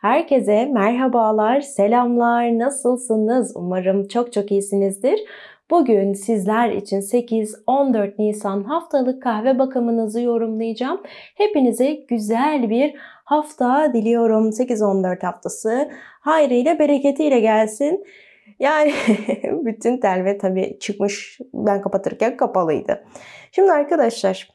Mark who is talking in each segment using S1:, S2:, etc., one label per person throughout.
S1: Herkese merhabalar, selamlar, nasılsınız? Umarım çok çok iyisinizdir. Bugün sizler için 8-14 Nisan haftalık kahve bakımınızı yorumlayacağım. Hepinize güzel bir hafta diliyorum. 8-14 haftası hayrıyla bereketiyle gelsin. Yani bütün telve tabii çıkmış ben kapatırken kapalıydı. Şimdi arkadaşlar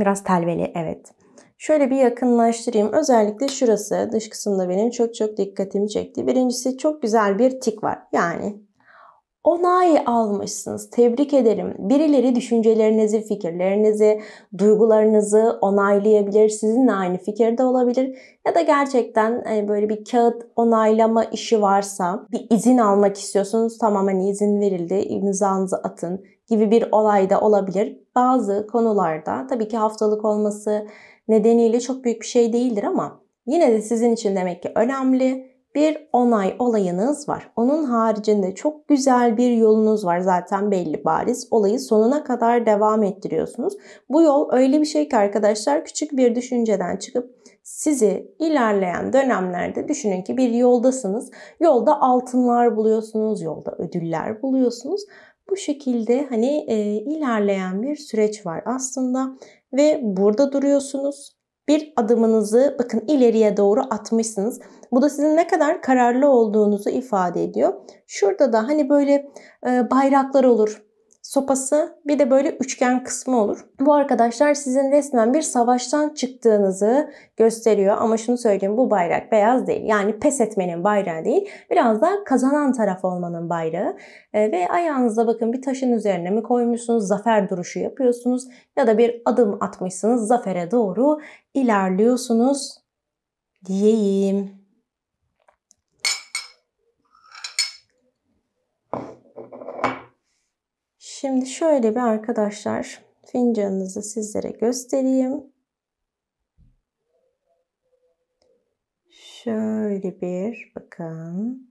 S1: biraz telveli evet. Şöyle bir yakınlaştırayım. Özellikle şurası dış kısımda benim çok çok dikkatimi çekti. Birincisi çok güzel bir tik var. Yani onay almışsınız. Tebrik ederim. Birileri düşüncelerinizi, fikirlerinizi, duygularınızı onaylayabilir. Sizinle aynı fikirde olabilir. Ya da gerçekten e, böyle bir kağıt onaylama işi varsa bir izin almak istiyorsunuz. Tamamen hani izin verildi. İmzanızı atın gibi bir olay da olabilir. Bazı konularda tabii ki haftalık olması nedeniyle çok büyük bir şey değildir ama yine de sizin için demek ki önemli bir onay olayınız var. Onun haricinde çok güzel bir yolunuz var zaten belli bariz. Olayı sonuna kadar devam ettiriyorsunuz. Bu yol öyle bir şey ki arkadaşlar küçük bir düşünceden çıkıp sizi ilerleyen dönemlerde düşünün ki bir yoldasınız. Yolda altınlar buluyorsunuz, yolda ödüller buluyorsunuz bu şekilde hani e, ilerleyen bir süreç var aslında ve burada duruyorsunuz. Bir adımınızı bakın ileriye doğru atmışsınız. Bu da sizin ne kadar kararlı olduğunuzu ifade ediyor. Şurada da hani böyle e, bayraklar olur sopası bir de böyle üçgen kısmı olur. Bu arkadaşlar sizin resmen bir savaştan çıktığınızı gösteriyor. Ama şunu söyleyeyim bu bayrak beyaz değil. Yani pes etmenin bayrağı değil. Biraz daha kazanan taraf olmanın bayrağı. E, ve ayağınızda bakın bir taşın üzerine mi koymuşsunuz? Zafer duruşu yapıyorsunuz. Ya da bir adım atmışsınız. Zafere doğru ilerliyorsunuz diyeyim. Şimdi şöyle bir arkadaşlar fincanınızı sizlere göstereyim. Şöyle bir bakın.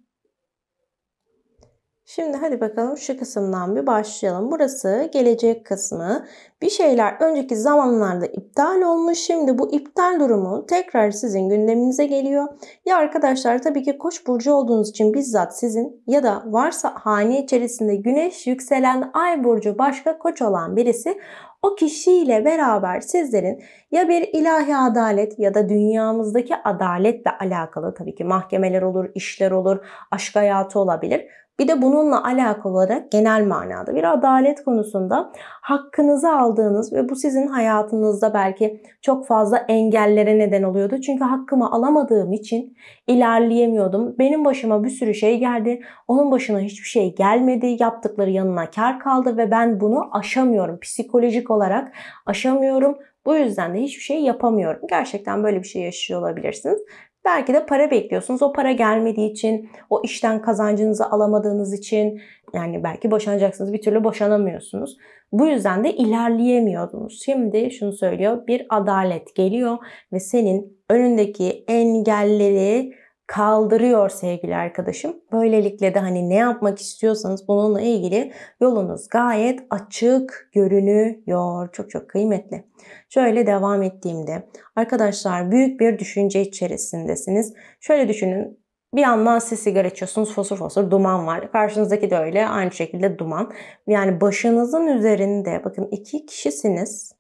S1: Şimdi hadi bakalım şu kısımdan bir başlayalım. Burası gelecek kısmı. Bir şeyler önceki zamanlarda iptal olmuş. Şimdi bu iptal durumu tekrar sizin gündeminize geliyor. Ya arkadaşlar tabii ki koç burcu olduğunuz için bizzat sizin ya da varsa hane içerisinde güneş yükselen ay burcu başka koç olan birisi o kişiyle beraber sizlerin ya bir ilahi adalet ya da dünyamızdaki adaletle alakalı tabii ki mahkemeler olur, işler olur, aşk hayatı olabilir bir de bununla alakalı olarak genel manada bir adalet konusunda hakkınızı aldığınız ve bu sizin hayatınızda belki çok fazla engellere neden oluyordu. Çünkü hakkımı alamadığım için ilerleyemiyordum. Benim başıma bir sürü şey geldi. Onun başına hiçbir şey gelmedi. Yaptıkları yanına kar kaldı ve ben bunu aşamıyorum. Psikolojik olarak aşamıyorum. Bu yüzden de hiçbir şey yapamıyorum. Gerçekten böyle bir şey yaşıyor olabilirsiniz. Belki de para bekliyorsunuz. O para gelmediği için, o işten kazancınızı alamadığınız için yani belki boşanacaksınız bir türlü boşanamıyorsunuz. Bu yüzden de ilerleyemiyordunuz. Şimdi şunu söylüyor bir adalet geliyor ve senin önündeki engelleri kaldırıyor sevgili arkadaşım. Böylelikle de hani ne yapmak istiyorsanız bununla ilgili yolunuz gayet açık görünüyor. Çok çok kıymetli. Şöyle devam ettiğimde arkadaşlar büyük bir düşünce içerisindesiniz. Şöyle düşünün bir yandan siz sigara içiyorsunuz fosur fosur duman var. Karşınızdaki de öyle aynı şekilde duman. Yani başınızın üzerinde bakın iki kişisiniz.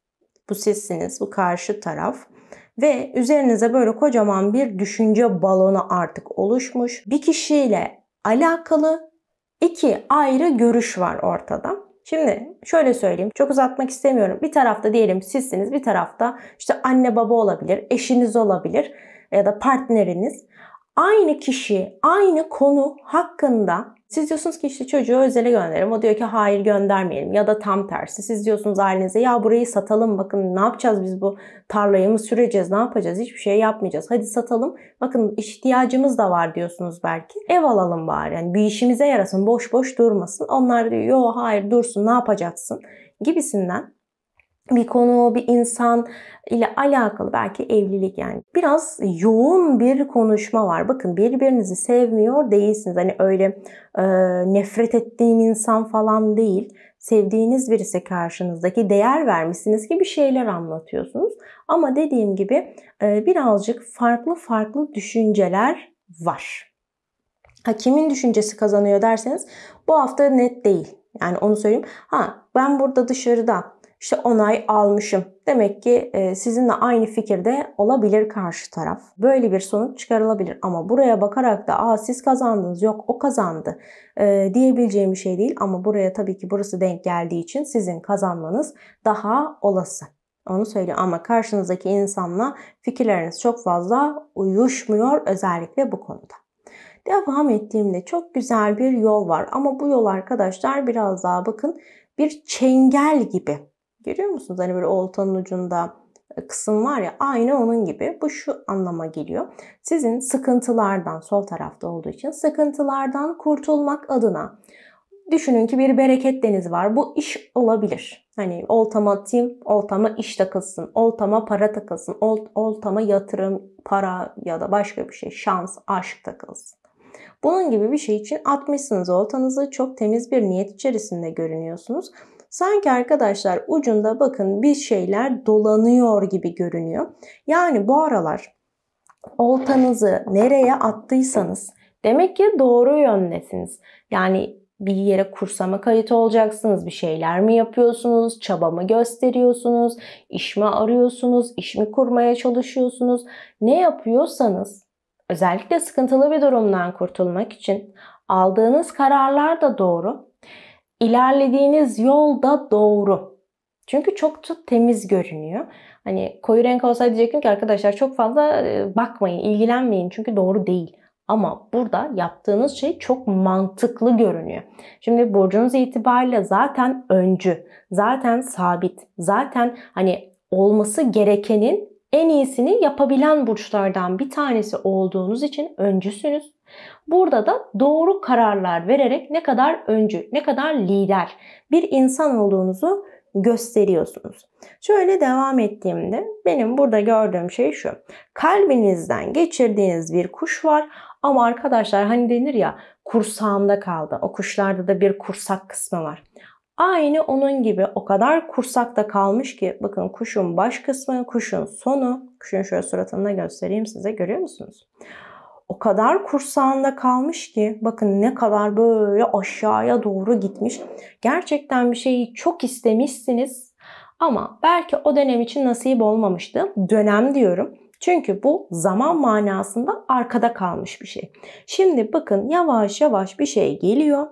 S1: Bu sizsiniz bu karşı taraf ve üzerinize böyle kocaman bir düşünce balonu artık oluşmuş. Bir kişiyle alakalı iki ayrı görüş var ortada. Şimdi şöyle söyleyeyim. Çok uzatmak istemiyorum. Bir tarafta diyelim sizsiniz, bir tarafta işte anne baba olabilir, eşiniz olabilir ya da partneriniz aynı kişi, aynı konu hakkında siz diyorsunuz ki işte çocuğu özele gönderelim. O diyor ki hayır göndermeyelim ya da tam tersi. Siz diyorsunuz ailenize ya burayı satalım bakın ne yapacağız biz bu tarlayı mı süreceğiz ne yapacağız hiçbir şey yapmayacağız. Hadi satalım bakın ihtiyacımız da var diyorsunuz belki. Ev alalım bari yani bir işimize yarasın boş boş durmasın. Onlar diyor yo hayır dursun ne yapacaksın gibisinden bir konu, bir insan ile alakalı belki evlilik yani. Biraz yoğun bir konuşma var. Bakın birbirinizi sevmiyor değilsiniz. Hani öyle e, nefret ettiğim insan falan değil. Sevdiğiniz birisi karşınızdaki değer vermişsiniz gibi şeyler anlatıyorsunuz. Ama dediğim gibi e, birazcık farklı farklı düşünceler var. Ha, kimin düşüncesi kazanıyor derseniz bu hafta net değil. Yani onu söyleyeyim. Ha ben burada dışarıda işte onay almışım. Demek ki e, sizinle aynı fikirde olabilir karşı taraf. Böyle bir sonuç çıkarılabilir ama buraya bakarak da Aa, siz kazandınız yok o kazandı e, diyebileceğim bir şey değil. Ama buraya tabii ki burası denk geldiği için sizin kazanmanız daha olası. Onu söylüyor ama karşınızdaki insanla fikirleriniz çok fazla uyuşmuyor özellikle bu konuda. Devam ettiğimde çok güzel bir yol var ama bu yol arkadaşlar biraz daha bakın bir çengel gibi Görüyor musunuz? Hani böyle oltanın ucunda e, kısım var ya aynı onun gibi. Bu şu anlama geliyor. Sizin sıkıntılardan sol tarafta olduğu için sıkıntılardan kurtulmak adına düşünün ki bir bereket denizi var. Bu iş olabilir. Hani oltama atayım, oltama iş takılsın, oltama para takılsın, olt, oltama yatırım, para ya da başka bir şey, şans, aşk takılsın. Bunun gibi bir şey için atmışsınız oltanızı. Çok temiz bir niyet içerisinde görünüyorsunuz. Sanki arkadaşlar ucunda bakın bir şeyler dolanıyor gibi görünüyor. Yani bu aralar oltanızı nereye attıysanız demek ki doğru yöndesiniz. Yani bir yere kursama kayıt olacaksınız? Bir şeyler mi yapıyorsunuz? Çaba mı gösteriyorsunuz? İş mi arıyorsunuz? İş mi kurmaya çalışıyorsunuz? Ne yapıyorsanız özellikle sıkıntılı bir durumdan kurtulmak için aldığınız kararlar da doğru ilerlediğiniz yol da doğru. Çünkü çok da temiz görünüyor. Hani koyu renk olsaydı diyecektim ki arkadaşlar çok fazla e, bakmayın, ilgilenmeyin çünkü doğru değil. Ama burada yaptığınız şey çok mantıklı görünüyor. Şimdi burcunuz itibariyle zaten öncü, zaten sabit, zaten hani olması gerekenin en iyisini yapabilen burçlardan bir tanesi olduğunuz için öncüsünüz. Burada da doğru kararlar vererek ne kadar öncü, ne kadar lider bir insan olduğunuzu gösteriyorsunuz. Şöyle devam ettiğimde benim burada gördüğüm şey şu. Kalbinizden geçirdiğiniz bir kuş var ama arkadaşlar hani denir ya kursağımda kaldı. O kuşlarda da bir kursak kısmı var. Aynı onun gibi o kadar kursakta kalmış ki bakın kuşun baş kısmı, kuşun sonu, kuşun şöyle suratını da göstereyim size görüyor musunuz? o kadar kursağında kalmış ki bakın ne kadar böyle aşağıya doğru gitmiş. Gerçekten bir şeyi çok istemişsiniz ama belki o dönem için nasip olmamıştı. Dönem diyorum. Çünkü bu zaman manasında arkada kalmış bir şey. Şimdi bakın yavaş yavaş bir şey geliyor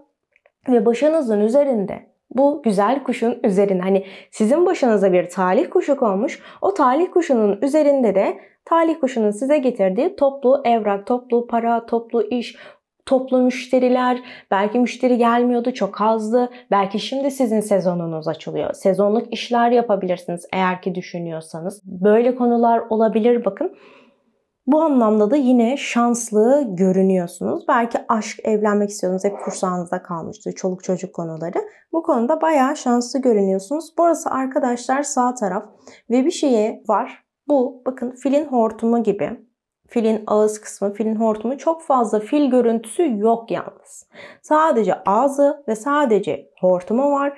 S1: ve başınızın üzerinde bu güzel kuşun üzerine hani sizin başınıza bir talih kuşu konmuş. O talih kuşunun üzerinde de Talih kuşunun size getirdiği toplu evrak, toplu para, toplu iş, toplu müşteriler, belki müşteri gelmiyordu çok azdı. Belki şimdi sizin sezonunuz açılıyor. Sezonluk işler yapabilirsiniz eğer ki düşünüyorsanız. Böyle konular olabilir bakın. Bu anlamda da yine şanslı görünüyorsunuz. Belki aşk, evlenmek istiyordunuz. Hep kursağınızda kalmıştı. Çoluk çocuk konuları. Bu konuda bayağı şanslı görünüyorsunuz. Burası arkadaşlar sağ taraf. Ve bir şeye var. Bu bakın filin hortumu gibi. Filin ağız kısmı, filin hortumu çok fazla fil görüntüsü yok yalnız. Sadece ağzı ve sadece hortumu var.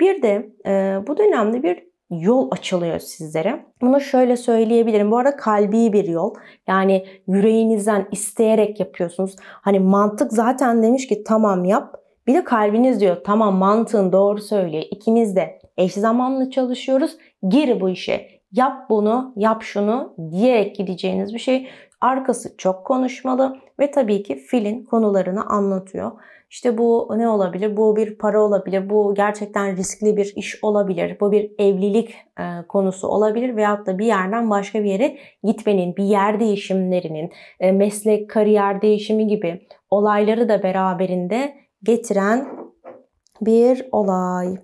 S1: Bir de e, bu dönemde bir yol açılıyor sizlere. Bunu şöyle söyleyebilirim. Bu arada kalbi bir yol. Yani yüreğinizden isteyerek yapıyorsunuz. Hani mantık zaten demiş ki tamam yap. Bir de kalbiniz diyor tamam mantığın doğru söylüyor. İkimiz de eş zamanlı çalışıyoruz. Gir bu işe yap bunu, yap şunu diyerek gideceğiniz bir şey. Arkası çok konuşmalı ve tabii ki filin konularını anlatıyor. İşte bu ne olabilir? Bu bir para olabilir. Bu gerçekten riskli bir iş olabilir. Bu bir evlilik e, konusu olabilir veyahut da bir yerden başka bir yere gitmenin, bir yer değişimlerinin, e, meslek, kariyer değişimi gibi olayları da beraberinde getiren bir olay.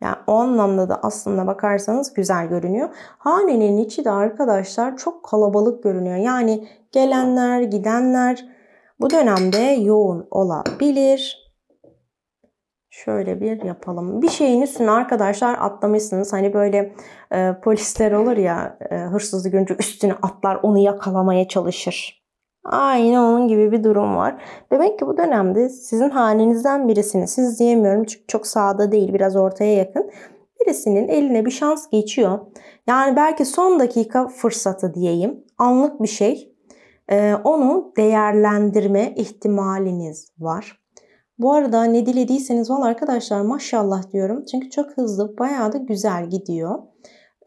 S1: Yani o anlamda da aslında bakarsanız güzel görünüyor. Hanenin içi de arkadaşlar çok kalabalık görünüyor. Yani gelenler, gidenler bu dönemde yoğun olabilir. Şöyle bir yapalım. Bir şeyin üstüne arkadaşlar atlamışsınız. Hani böyle e, polisler olur ya e, hırsız güncü üstüne atlar onu yakalamaya çalışır. Aynı onun gibi bir durum var. Demek ki bu dönemde sizin halinizden birisini siz diyemiyorum çünkü çok sağda değil biraz ortaya yakın. Birisinin eline bir şans geçiyor. Yani belki son dakika fırsatı diyeyim. Anlık bir şey. Ee, onu değerlendirme ihtimaliniz var. Bu arada ne dilediyseniz var arkadaşlar maşallah diyorum. Çünkü çok hızlı bayağı da güzel gidiyor.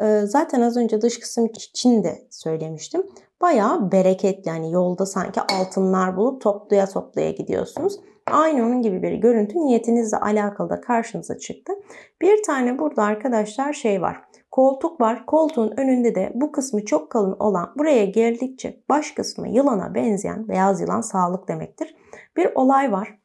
S1: Ee, zaten az önce dış kısım için de söylemiştim bayağı bereketli. Yani yolda sanki altınlar bulup toplaya toplaya gidiyorsunuz. Aynı onun gibi bir görüntü niyetinizle alakalı da karşınıza çıktı. Bir tane burada arkadaşlar şey var. Koltuk var. Koltuğun önünde de bu kısmı çok kalın olan buraya geldikçe baş kısmı yılana benzeyen beyaz yılan sağlık demektir. Bir olay var.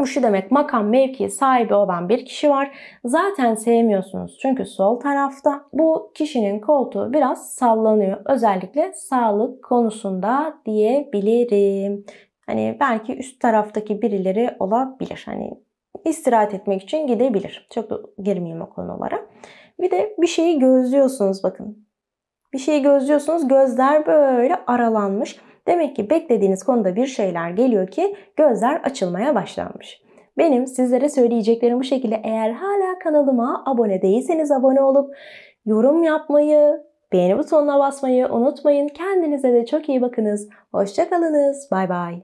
S1: Bu şu demek makam mevki sahibi olan bir kişi var. Zaten sevmiyorsunuz çünkü sol tarafta. Bu kişinin koltuğu biraz sallanıyor. Özellikle sağlık konusunda diyebilirim. Hani belki üst taraftaki birileri olabilir. Hani istirahat etmek için gidebilir. Çok da girmeyeyim o konulara. Bir de bir şeyi gözlüyorsunuz bakın. Bir şeyi gözlüyorsunuz. Gözler böyle aralanmış. Demek ki beklediğiniz konuda bir şeyler geliyor ki gözler açılmaya başlanmış. Benim sizlere söyleyeceklerim bu şekilde. Eğer hala kanalıma abone değilseniz abone olup yorum yapmayı, beğeni butonuna basmayı unutmayın. Kendinize de çok iyi bakınız. Hoşçakalınız. Bay bay.